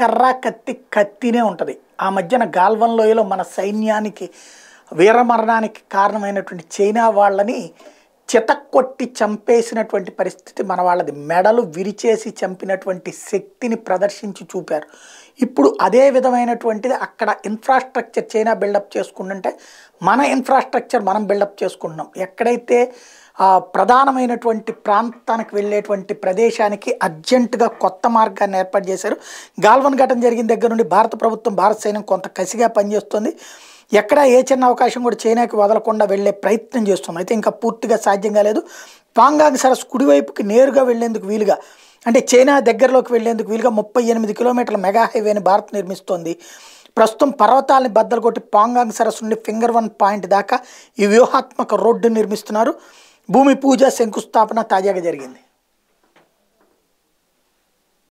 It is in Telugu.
కర్ర కత్తి కత్తినే ఉంటుంది ఆ మధ్యన గాల్వన్ లోయలో మన సైన్యానికి వీరమరణానికి కారణమైనటువంటి చైనా వాళ్ళని చితక్కొట్టి చంపేసినటువంటి పరిస్థితి మన వాళ్ళది మెడలు విరిచేసి చంపినటువంటి శక్తిని ప్రదర్శించి చూపారు ఇప్పుడు అదే విధమైనటువంటిది అక్కడ ఇన్ఫ్రాస్ట్రక్చర్ చైనా బిల్డప్ చేసుకుంటుంటే మన ఇన్ఫ్రాస్ట్రక్చర్ మనం బిల్డప్ చేసుకుంటున్నాం ఎక్కడైతే ప్రధానమైనటువంటి ప్రాంతానికి వెళ్ళేటువంటి ప్రదేశానికి అర్జెంటుగా కొత్త మార్గాన్ని ఏర్పాటు చేశారు గాల్వన్ ఘటన జరిగిన దగ్గర నుండి భారత ప్రభుత్వం భారత సైన్యం కొంత కసిగా పనిచేస్తుంది ఎక్కడా ఏ చిన్న అవకాశం కూడా చైనాకి వదలకుండా వెళ్లే ప్రయత్నం చేస్తున్నాం అయితే ఇంకా పూర్తిగా సాధ్యం కాలేదు పాంగాంగ్ సరస్సు కుడివైపుకి నేరుగా వెళ్లేందుకు వీలుగా అంటే చైనా దగ్గరలోకి వెళ్లేందుకు వీలుగా ముప్పై ఎనిమిది కిలోమీటర్ల మెగా హైవేని భారత్ నిర్మిస్తోంది ప్రస్తుతం పర్వతాలని బద్దలు కొట్టి పాంగాంగ్ సరస్సు నుండి ఫింగర్ వన్ పాయింట్ దాకా ఈ వ్యూహాత్మక రోడ్డు నిర్మిస్తున్నారు భూమి పూజ శంకుస్థాపన తాజాగా జరిగింది